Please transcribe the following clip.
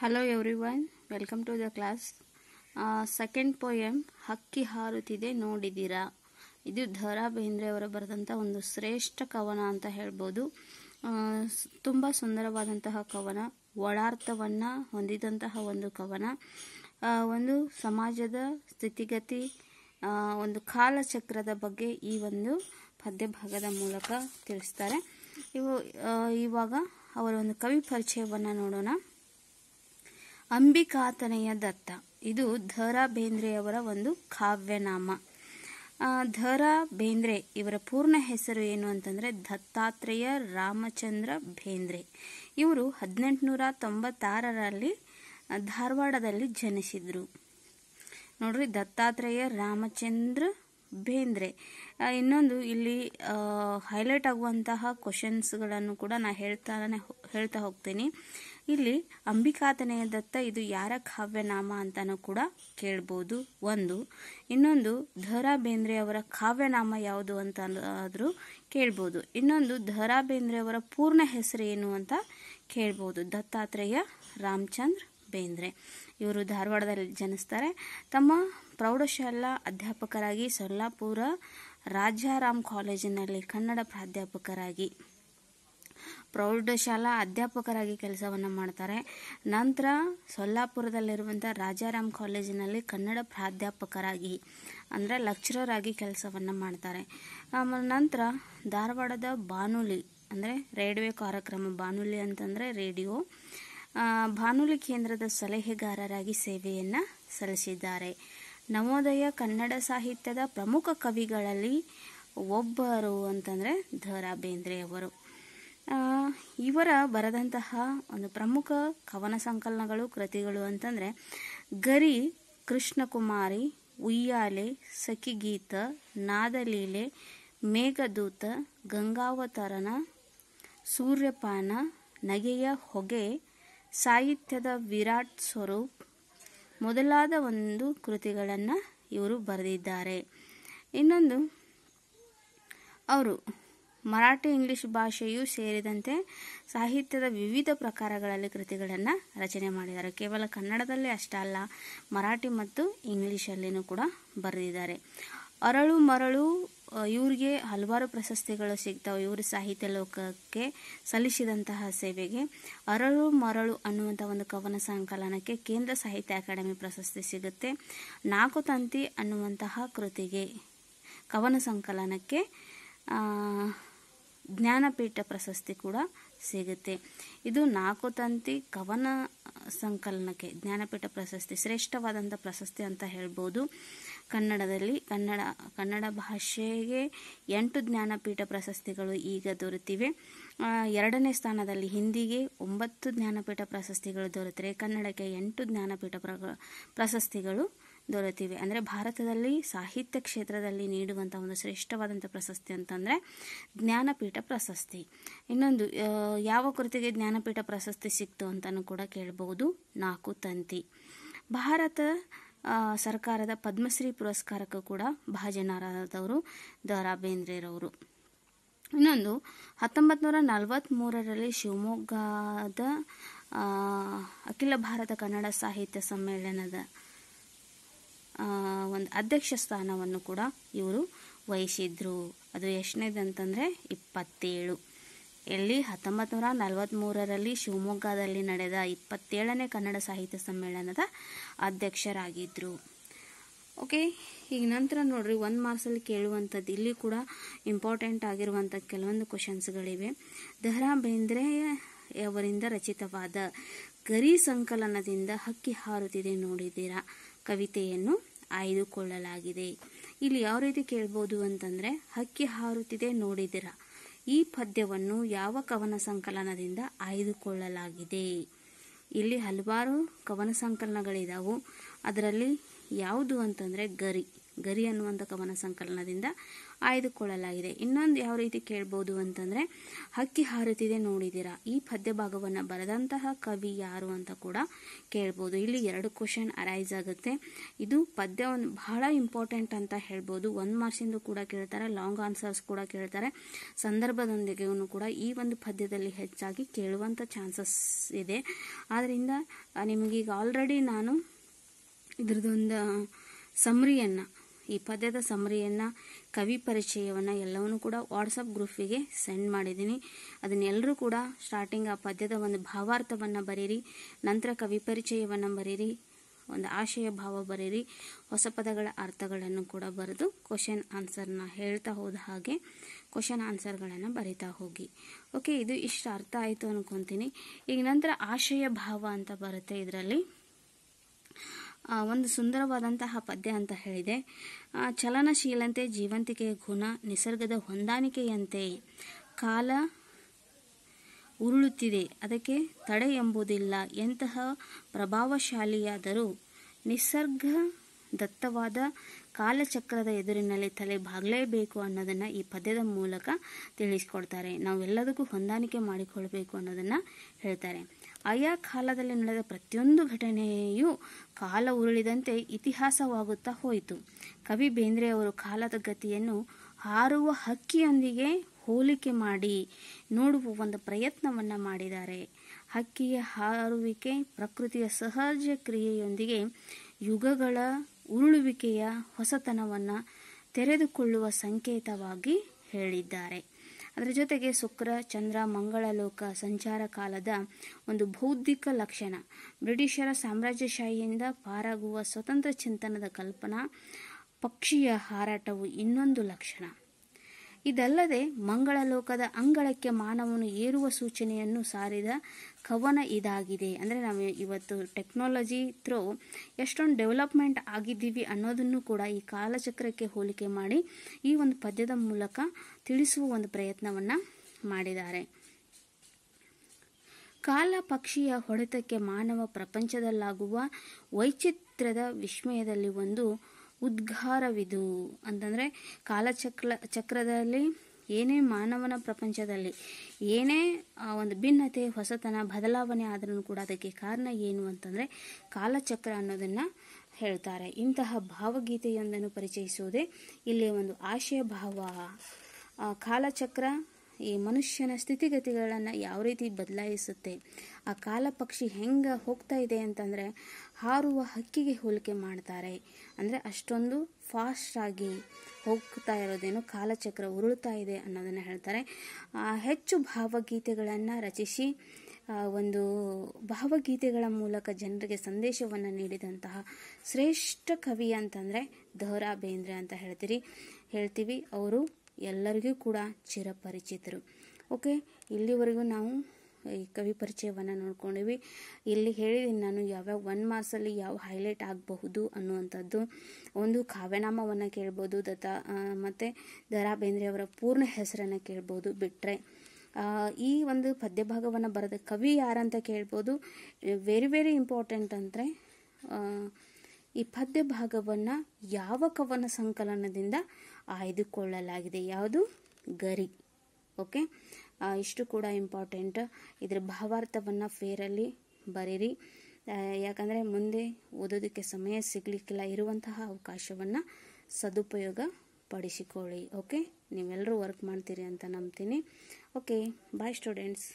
hello everyone welcome to the class second poem ಹಕ್ಕಿ ಹಾರುತ್ತಿದೆ ನೋಡಿದ್ದೀರಾ ಇದು ದ ರಾ ಅವರು ಬರೆದಂಥ ಒಂದು ಶ್ರೇಷ್ಠ ಕವನ ಅಂತ ಹೇಳ್ಬೋದು ತುಂಬ ಸುಂದರವಾದಂತಹ ಕವನ ಒಳಾರ್ಥವನ್ನು ಹೊಂದಿದಂತಹ ಒಂದು ಕವನ ಒಂದು ಸಮಾಜದ ಸ್ಥಿತಿಗತಿ ಒಂದು ಕಾಲಚಕ್ರದ ಬಗ್ಗೆ ಈ ಒಂದು ಪದ್ಯಭಾಗದ ಮೂಲಕ ತಿಳಿಸ್ತಾರೆ ಇವು ಇವಾಗ ಅವರ ಒಂದು ಕವಿ ಪರಿಚಯವನ್ನು ನೋಡೋಣ ಅಂಬಿಕಾತನೆಯ ದತ್ತ ಇದು ಧರಾ ಬೇಂದ್ರೆಯವರ ಒಂದು ಕಾವ್ಯನಾಮ ಧರಾ ಬೇಂದ್ರೆ ಇವರ ಪೂರ್ಣ ಹೆಸರು ಏನು ಅಂತಂದರೆ ದತ್ತಾತ್ರೇಯ ರಾಮಚಂದ್ರ ಬೇಂದ್ರೆ ಇವರು ಹದಿನೆಂಟುನೂರ ತೊಂಬತ್ತಾರರಲ್ಲಿ ಧಾರವಾಡದಲ್ಲಿ ಜನಿಸಿದರು ನೋಡ್ರಿ ದತ್ತಾತ್ರೇಯ ರಾಮಚಂದ್ರ ಬೇಂದ್ರೆ ಇನ್ನೊಂದು ಇಲ್ಲಿ ಹೈಲೈಟ್ ಆಗುವಂತಹ ಕ್ವಶನ್ಸ್ಗಳನ್ನು ಕೂಡ ನಾನು ಹೇಳ್ತಾನೆ ಹೇಳ್ತಾ ಹೋಗ್ತೀನಿ ಇಲ್ಲಿ ಅಂಬಿಕಾತನೆಯ ದತ್ತ ಇದು ಯಾರ ಕಾವ್ಯನಾಮ ಅಂತಾನೂ ಕೂಡ ಕೇಳ್ಬೋದು ಒಂದು ಇನ್ನೊಂದು ಧರಾ ಬೇಂದ್ರೆ ಅವರ ಕಾವ್ಯನಾಮ ಯಾವುದು ಅಂತ ಆದರೂ ಕೇಳ್ಬೋದು ಇನ್ನೊಂದು ಧರಾ ಬೇಂದ್ರೆ ಅವರ ಪೂರ್ಣ ಹೆಸರು ಏನು ಅಂತ ಕೇಳ್ಬೋದು ದತ್ತಾತ್ರೇಯ ರಾಮಚಂದ್ರ ಬೇಂದ್ರೆ ಇವರು ಧಾರವಾಡದಲ್ಲಿ ಜನಿಸ್ತಾರೆ ತಮ್ಮ ಪ್ರೌಢಶಾಲಾ ಅಧ್ಯಾಪಕರಾಗಿ ಸೊಲ್ಲಾಪುರ ರಾಜಾರಾಮ್ ಕಾಲೇಜಿನಲ್ಲಿ ಕನ್ನಡ ಪ್ರಾಧ್ಯಾಪಕರಾಗಿ ಪ್ರೌಢಶಾಲಾ ಅಧ್ಯಾಪಕರಾಗಿ ಕೆಲಸವನ್ನು ಮಾಡ್ತಾರೆ ನಂತರ ಸೊಲ್ಲಾಪುರದಲ್ಲಿರುವಂಥ ರಾಜಾರಾಮ್ ಕಾಲೇಜಿನಲ್ಲಿ ಕನ್ನಡ ಪ್ರಾಧ್ಯಾಪಕರಾಗಿ ಅಂದರೆ ಲೆಕ್ಚರರ್ ಆಗಿ ಕೆಲಸವನ್ನು ಮಾಡ್ತಾರೆ ನಂತರ ಧಾರವಾಡದ ಬಾನುಲಿ ಅಂದರೆ ರೇಡಿಯೋ ಕಾರ್ಯಕ್ರಮ ಬಾನುಲಿ ಅಂತಂದರೆ ರೇಡಿಯೋ ಬಾನುಲಿ ಕೇಂದ್ರದ ಸಲಹೆಗಾರರಾಗಿ ಸೇವೆಯನ್ನು ಸಲ್ಲಿಸಿದ್ದಾರೆ ನವೋದಯ ಕನ್ನಡ ಸಾಹಿತ್ಯದ ಪ್ರಮುಖ ಕವಿಗಳಲ್ಲಿ ಒಬ್ಬರು ಅಂತಂದರೆ ದ ರಾ ಬೇಂದ್ರೆಯವರು ಇವರ ಬರೆದಂತಹ ಒಂದು ಪ್ರಮುಖ ಕವನ ಸಂಕಲನಗಳು ಕೃತಿಗಳು ಅಂತಂದರೆ ಗರಿ ಕೃಷ್ಣಕುಮಾರಿ ಉಯ್ಯಾಲೆ ಸಖಿಗೀತ ನಾದಲೀಲೆ ಮೇಘದೂತ ಗಂಗಾವತರನ ಸೂರ್ಯಪಾನ ನಗೆಯ ಹೊಗೆ ಸಾಹಿತ್ಯದ ವಿರಾಟ್ ಸ್ವರೂಪ್ ಮೊದಲಾದ ಒಂದು ಕೃತಿಗಳನ್ನು ಇವರು ಬರೆದಿದ್ದಾರೆ ಇನ್ನೊಂದು ಅವರು ಮರಾಠಿ ಇಂಗ್ಲಿಷ್ ಭಾಷೆಯೂ ಸೇರಿದಂತೆ ಸಾಹಿತ್ಯದ ವಿವಿಧ ಪ್ರಕಾರಗಳಲ್ಲಿ ಕೃತಿಗಳನ್ನು ರಚನೆ ಮಾಡಿದ್ದಾರೆ ಕೇವಲ ಕನ್ನಡದಲ್ಲಿ ಅಷ್ಟಲ್ಲ ಮರಾಠಿ ಮತ್ತು ಇಂಗ್ಲೀಷಲ್ಲಿನೂ ಕೂಡ ಬರೆದಿದ್ದಾರೆ ಅರಳು ಮರಳು ಇವರಿಗೆ ಹಲವಾರು ಪ್ರಶಸ್ತಿಗಳು ಸಿಗ್ತಾವೆ ಇವರು ಸಾಹಿತ್ಯ ಲೋಕಕ್ಕೆ ಸಲ್ಲಿಸಿದಂತಹ ಸೇವೆಗೆ ಅರಳು ಮರಳು ಅನ್ನುವಂಥ ಒಂದು ಕವನ ಸಂಕಲನಕ್ಕೆ ಕೇಂದ್ರ ಸಾಹಿತ್ಯ ಅಕಾಡೆಮಿ ಪ್ರಶಸ್ತಿ ಸಿಗುತ್ತೆ ನಾಲ್ಕು ತಂತಿ ಅನ್ನುವಂತಹ ಕೃತಿಗೆ ಕವನ ಸಂಕಲನಕ್ಕೆ ಜ್ಞಾನಪೀಠ ಪ್ರಶಸ್ತಿ ಕೂಡ ಸಿಗುತ್ತೆ ಇದು ನಾಲ್ಕು ತಂತಿ ಕವನ ಸಂಕಲನಕ್ಕೆ ಜ್ಞಾನಪೀಠ ಪ್ರಶಸ್ತಿ ಶ್ರೇಷ್ಠವಾದಂಥ ಪ್ರಶಸ್ತಿ ಅಂತ ಹೇಳ್ಬೋದು ಕನ್ನಡದಲ್ಲಿ ಕನ್ನಡ ಕನ್ನಡ ಭಾಷೆಗೆ ಎಂಟು ಜ್ಞಾನಪೀಠ ಪ್ರಶಸ್ತಿಗಳು ಈಗ ದೊರೆತಿವೆ ಎರಡನೇ ಸ್ಥಾನದಲ್ಲಿ ಹಿಂದಿಗೆ ಒಂಬತ್ತು ಜ್ಞಾನಪೀಠ ಪ್ರಶಸ್ತಿಗಳು ದೊರೆತರೆ ಕನ್ನಡಕ್ಕೆ ಎಂಟು ಜ್ಞಾನಪೀಠ ಪ್ರಶಸ್ತಿಗಳು ದೊರೆತಿವೆ ಅಂದರೆ ಭಾರತದಲ್ಲಿ ಸಾಹಿತ್ಯ ಕ್ಷೇತ್ರದಲ್ಲಿ ನೀಡುವಂಥ ಒಂದು ಶ್ರೇಷ್ಠವಾದಂಥ ಪ್ರಶಸ್ತಿ ಅಂತಂದರೆ ಜ್ಞಾನಪೀಠ ಪ್ರಶಸ್ತಿ ಇನ್ನೊಂದು ಯಾವ ಕೃತಿಗೆ ಜ್ಞಾನಪೀಠ ಪ್ರಶಸ್ತಿ ಸಿಕ್ತು ಅಂತಲೂ ಕೂಡ ಕೇಳಬಹುದು ನಾಲ್ಕು ತಂತಿ ಭಾರತ ಸರ್ಕಾರದ ಪದ್ಮಶ್ರೀ ಪುರಸ್ಕಾರಕ್ಕೂ ಕೂಡ ಭಾಜನರಾದವರು ದ ರಾಬೇಂದ್ರರವರು ಇನ್ನೊಂದು ಹತ್ತೊಂಬತ್ತು ನೂರ ನಲವತ್ತ್ಮೂರರಲ್ಲಿ ಶಿವಮೊಗ್ಗದ ಅಖಿಲ ಭಾರತ ಕನ್ನಡ ಸಾಹಿತ್ಯ ಸಮ್ಮೇಳನದ ಒಂದು ಅಧ್ಯಕ್ಷ ಸ್ಥಾನವನ್ನು ಕೂಡ ಇವರು ವಹಿಸಿದ್ರು ಅದು ಎಷ್ಟನೇದಂತಂದರೆ ಇಪ್ಪತ್ತೇಳು ಇಲ್ಲಿ ಹತ್ತೊಂಬತ್ತು ನೂರ ನಲವತ್ತ್ಮೂರರಲ್ಲಿ ಶಿವಮೊಗ್ಗದಲ್ಲಿ ನಡೆದ ಇಪ್ಪತ್ತೇಳನೇ ಕನ್ನಡ ಸಾಹಿತ್ಯ ಸಮ್ಮೇಳನದ ಅಧ್ಯಕ್ಷರಾಗಿದ್ದರು ಓಕೆ ಈಗ ನಂತರ ನೋಡ್ರಿ ಒಂದು ಮಾರ್ಕ್ಸಲ್ಲಿ ಕೇಳುವಂಥದ್ದು ಇಲ್ಲಿ ಕೂಡ ಇಂಪಾರ್ಟೆಂಟ್ ಆಗಿರುವಂಥ ಕೆಲವೊಂದು ಕ್ವಶನ್ಸ್ಗಳಿವೆ ದಹರಾ ಅವರಿಂದ ರಚಿತವಾದ ಗರಿ ಸಂಕಲನದಿಂದ ಹಕ್ಕಿ ಹಾರುತ್ತಿದೆ ನೋಡಿದ್ದೀರಾ ಕವಿತೆಯನ್ನು ಆಯ್ದುಕೊಳ್ಳಲಾಗಿದೆ ಇಲ್ಲಿ ಯಾವ ರೀತಿ ಕೇಳ್ಬೋದು ಅಂತಂದರೆ ಹಕ್ಕಿ ಹಾರುತ್ತಿದೆ ನೋಡಿದಿರ ಈ ಪದ್ಯವನ್ನು ಯಾವ ಕವನ ಸಂಕಲನದಿಂದ ಆಯ್ದುಕೊಳ್ಳಲಾಗಿದೆ ಇಲ್ಲಿ ಹಲವಾರು ಕವನ ಸಂಕಲನಗಳಿದಾವು ಅದರಲ್ಲಿ ಯಾವುದು ಅಂತಂದರೆ ಗರಿ ಗರಿ ಅನ್ನುವಂಥ ಕವನ ಸಂಕಲನದಿಂದ ಆಯ್ದುಕೊಳ್ಳಲಾಗಿದೆ ಇನ್ನೊಂದು ಯಾವ ರೀತಿ ಕೇಳ್ಬೋದು ಅಂತಂದರೆ ಹಕ್ಕಿ ಹಾರುತ್ತಿದೆ ನೋಡಿದಿರಾ ಈ ಪದ್ಯ ಭಾಗವನ್ನು ಬರೆದಂತಹ ಕವಿ ಯಾರು ಅಂತ ಕೂಡ ಕೇಳ್ಬೋದು ಇಲ್ಲಿ ಎರಡು ಕ್ವಶನ್ ಅರೈಸ್ ಆಗುತ್ತೆ ಇದು ಪದ್ಯ ಒಂದು ಬಹಳ ಇಂಪಾರ್ಟೆಂಟ್ ಅಂತ ಹೇಳ್ಬೋದು ಒಂದು ಮಾರ್ಕ್ಸಿಂದು ಕೂಡ ಕೇಳ್ತಾರೆ ಲಾಂಗ್ ಆನ್ಸರ್ಸ್ ಕೂಡ ಕೇಳ್ತಾರೆ ಸಂದರ್ಭದೊಂದಿಗೆ ಕೂಡ ಈ ಒಂದು ಪದ್ಯದಲ್ಲಿ ಹೆಚ್ಚಾಗಿ ಕೇಳುವಂಥ ಚಾನ್ಸಸ್ ಇದೆ ಆದ್ದರಿಂದ ನಿಮಗೀಗ ಆಲ್ರೆಡಿ ನಾನು ಇದ್ರದ್ದೊಂದು ಸಮರಿಯನ್ನು ಈ ಪದ್ಯದ ಸಮರಿಯನ್ನು ಕವಿ ಪರಿಚಯವನ್ನು ಎಲ್ಲವನ್ನೂ ಕೂಡ ವಾಟ್ಸಪ್ ಗ್ರೂಪಿಗೆ ಸೆಂಡ್ ಮಾಡಿದ್ದೀನಿ ಅದನ್ನೆಲ್ಲರೂ ಕೂಡ ಸ್ಟಾರ್ಟಿಂಗ್ ಆ ಪದ್ಯದ ಒಂದು ಭಾವಾರ್ಥವನ್ನು ಬರೀರಿ ನಂತರ ಕವಿ ಪರಿಚಯವನ್ನು ಬರೀರಿ ಒಂದು ಆಶಯ ಭಾವ ಬರೀರಿ ಹೊಸ ಪದಗಳ ಅರ್ಥಗಳನ್ನು ಕೂಡ ಬರೆದು ಕ್ವಶನ್ ಆನ್ಸರ್ನ ಹೇಳ್ತಾ ಹೋದ ಹಾಗೆ ಕ್ವಶನ್ ಆನ್ಸರ್ಗಳನ್ನು ಬರಿತಾ ಹೋಗಿ ಓಕೆ ಇದು ಇಷ್ಟು ಅರ್ಥ ಆಯಿತು ಅನ್ಕೊತೀನಿ ಈಗ ನಂತರ ಆಶಯ ಭಾವ ಅಂತ ಬರುತ್ತೆ ಇದರಲ್ಲಿ ಒಂದು ಸುಂದರವಾದಂತಹ ಪದ್ಯ ಅಂತ ಹೇಳಿದೆ ಚಲನಶೀಲತೆ ಜೀವಂತಿಕೆಯ ಗುಣ ನಿಸರ್ಗದ ಹೊಂದಾಣಿಕೆಯಂತೆ ಕಾಲ ಉರುಳುತ್ತಿದೆ ಅದಕ್ಕೆ ತಡೆ ಎಂಬುದಿಲ್ಲ ಎಂತಹ ಪ್ರಭಾವಶಾಲಿಯಾದರೂ ನಿಸರ್ಗ ದತ್ತವಾದ ಕಾಲಚಕ್ರದ ಎದುರಿನಲ್ಲಿ ತಲೆ ಬಾಗಲೇಬೇಕು ಅನ್ನೋದನ್ನು ಈ ಪದ್ಯದ ಮೂಲಕ ತಿಳಿಸ್ಕೊಡ್ತಾರೆ ನಾವೆಲ್ಲದಕ್ಕೂ ಹೊಂದಾಣಿಕೆ ಮಾಡಿಕೊಳ್ಬೇಕು ಅನ್ನೋದನ್ನು ಹೇಳ್ತಾರೆ ಆಯಾ ಕಾಲದಲ್ಲಿ ನಡೆದ ಪ್ರತಿಯೊಂದು ಘಟನೆಯೂ ಕಾಲ ಉರುಳಿದಂತೆ ಇತಿಹಾಸವಾಗುತ್ತಾ ಹೋಯಿತು ಕವಿ ಬೇಂದ್ರೆಯವರು ಕಾಲದ ಗತಿಯನ್ನು ಹಾರುವ ಹಕ್ಕಿಯೊಂದಿಗೆ ಹೋಲಿಕೆ ಮಾಡಿ ನೋಡುವ ಒಂದು ಪ್ರಯತ್ನವನ್ನು ಮಾಡಿದ್ದಾರೆ ಹಕ್ಕಿಯ ಹಾರುವಿಕೆ ಪ್ರಕೃತಿಯ ಸಹಜ ಕ್ರಿಯೆಯೊಂದಿಗೆ ಯುಗಗಳ ಉರುಳುವಿಕೆಯ ಹೊಸತನವನ್ನು ತೆರೆದುಕೊಳ್ಳುವ ಸಂಕೇತವಾಗಿ ಹೇಳಿದ್ದಾರೆ ಅದರ ಜೊತೆಗೆ ಶುಕ್ರ ಚಂದ್ರ ಮಂಗಳ ಲೋಕ ಸಂಚಾರ ಕಾಲದ ಒಂದು ಬೌದ್ಧಿಕ ಲಕ್ಷಣ ಬ್ರಿಟಿಷರ ಸಾಮ್ರಾಜ್ಯಶಾಹಿಯಿಂದ ಪಾರಾಗುವ ಸ್ವತಂತ್ರ ಚಿಂತನದ ಕಲ್ಪನಾ ಪಕ್ಷಿಯ ಹಾರಾಟವು ಇನ್ನೊಂದು ಲಕ್ಷಣ ಇದಲ್ಲದೆ ಮಂಗಳಲೋಕದ ಅಂಗಳಕ್ಕೆ ಮಾನವನು ಏರುವ ಸೂಚನೆಯನ್ನು ಸಾರಿದ ಕವನ ಇದಾಗಿದೆ ಅಂದರೆ ನಾವು ಇವತ್ತು ಟೆಕ್ನಾಲಜಿ ಥ್ರೂ ಎಷ್ಟೊಂದು ಡೆವಲಪ್ಮೆಂಟ್ ಆಗಿದ್ದೀವಿ ಅನ್ನೋದನ್ನು ಕೂಡ ಈ ಕಾಲಚಕ್ರಕ್ಕೆ ಹೋಲಿಕೆ ಮಾಡಿ ಈ ಒಂದು ಪದ್ಯದ ಮೂಲಕ ತಿಳಿಸುವ ಒಂದು ಪ್ರಯತ್ನವನ್ನು ಮಾಡಿದ್ದಾರೆ ಕಾಲ ಪಕ್ಷಿಯ ಹೊಡೆತಕ್ಕೆ ಮಾನವ ಪ್ರಪಂಚದಲ್ಲಾಗುವ ವೈಚಿತ್ರ್ಯದ ವಿಸ್ಮಯದಲ್ಲಿ ಒಂದು ಉದ್ಘಾರವಿದು ಅಂತಂದರೆ ಕಾಲಚಕ್ರ ಚಕ್ರದಲ್ಲಿ ಏನೇ ಮಾನವನ ಪ್ರಪಂಚದಲ್ಲಿ ಏನೇ ಒಂದು ಭಿನ್ನತೆ ಹೊಸತನ ಬದಲಾವಣೆ ಆದ್ರೂ ಕೂಡ ಅದಕ್ಕೆ ಕಾರಣ ಏನು ಅಂತಂದರೆ ಕಾಲಚಕ್ರ ಅನ್ನೋದನ್ನು ಹೇಳ್ತಾರೆ ಇಂತಹ ಭಾವಗೀತೆಯೊಂದನ್ನು ಪರಿಚಯಿಸುವುದೇ ಇಲ್ಲಿ ಒಂದು ಆಶಯ ಭಾವ ಕಾಲಚಕ್ರ ಈ ಮನುಷ್ಯನ ಸ್ಥಿತಿಗತಿಗಳನ್ನು ಯಾವ ರೀತಿ ಬದಲಾಯಿಸುತ್ತೆ ಆ ಕಾಲ ಪಕ್ಷಿ ಹೆಂಗೆ ಹೋಗ್ತಾ ಇದೆ ಅಂತಂದರೆ ಹಾರುವ ಹಕ್ಕಿಗೆ ಹೋಲಿಕೆ ಮಾಡ್ತಾರೆ ಅಂದರೆ ಅಷ್ಟೊಂದು ಫಾಸ್ಟಾಗಿ ಹೋಗ್ತಾ ಇರೋದೇನು ಕಾಲಚಕ್ರ ಉರುಳ್ತಾ ಇದೆ ಅನ್ನೋದನ್ನು ಹೇಳ್ತಾರೆ ಹೆಚ್ಚು ಭಾವಗೀತೆಗಳನ್ನು ರಚಿಸಿ ಒಂದು ಭಾವಗೀತೆಗಳ ಮೂಲಕ ಜನರಿಗೆ ಸಂದೇಶವನ್ನು ನೀಡಿದಂತಹ ಶ್ರೇಷ್ಠ ಕವಿ ಅಂತಂದರೆ ದೋರಾ ಬೇಂದ್ರೆ ಅಂತ ಹೇಳ್ತೀರಿ ಹೇಳ್ತೀವಿ ಅವರು ಎಲ್ಲರಿಗೂ ಕೂಡ ಚಿರಪರಿಚಿತರು ಓಕೆ ಇಲ್ಲಿವರೆಗೂ ನಾವು ಈ ಕವಿ ಪರಿಚಯವನ್ನು ನೋಡ್ಕೊಂಡಿವಿ ಇಲ್ಲಿ ಹೇಳಿದ್ದೀನಿ ನಾನು ಯಾವ್ಯಾವ ಒನ್ ಮಾರ್ಸಲ್ಲಿ ಯಾವ ಹೈಲೈಟ್ ಆಗಬಹುದು ಅನ್ನುವಂಥದ್ದು ಒಂದು ಕಾವ್ಯನಾಮವನ್ನು ಕೇಳ್ಬೋದು ದತ್ತ ಮತ್ತು ದ ರಾ ಬೇಂದ್ರೆಯವರ ಪೂರ್ಣ ಹೆಸರನ್ನು ಕೇಳ್ಬೋದು ಬಿಟ್ಟರೆ ಈ ಒಂದು ಪದ್ಯಭಾಗವನ್ನು ಬರೆದ ಕವಿ ಯಾರಂತ ಕೇಳ್ಬೋದು ವೆರಿ ವೆರಿ ಇಂಪಾರ್ಟೆಂಟ್ ಅಂದರೆ ಈ ಪದ್ಯ ಭಾಗವನ್ನು ಯಾವ ಕವನ ಸಂಕಲನದಿಂದ ಆಯ್ದುಕೊಳ್ಳಲಾಗಿದೆ ಯಾವುದು ಗರಿ ಓಕೆ ಇಷ್ಟು ಕೂಡ ಇಂಪಾರ್ಟೆಂಟ್ ಇದರ ಭಾವಾರ್ಥವನ್ನು ಫೇರಲ್ಲಿ ಬರೀರಿ ಯಾಕಂದರೆ ಮುಂದೆ ಓದೋದಕ್ಕೆ ಸಮಯ ಸಿಗಲಿಕ್ಕಿಲ್ಲ ಇರುವಂತಹ ಅವಕಾಶವನ್ನು ಸದುಪಯೋಗ ಪಡಿಸಿಕೊಳ್ಳಿ ಓಕೆ ನೀವೆಲ್ಲರೂ ವರ್ಕ್ ಮಾಡ್ತೀರಿ ಅಂತ ನಂಬ್ತೀನಿ ಓಕೆ ಬಾಯ್ ಸ್ಟೂಡೆಂಟ್ಸ್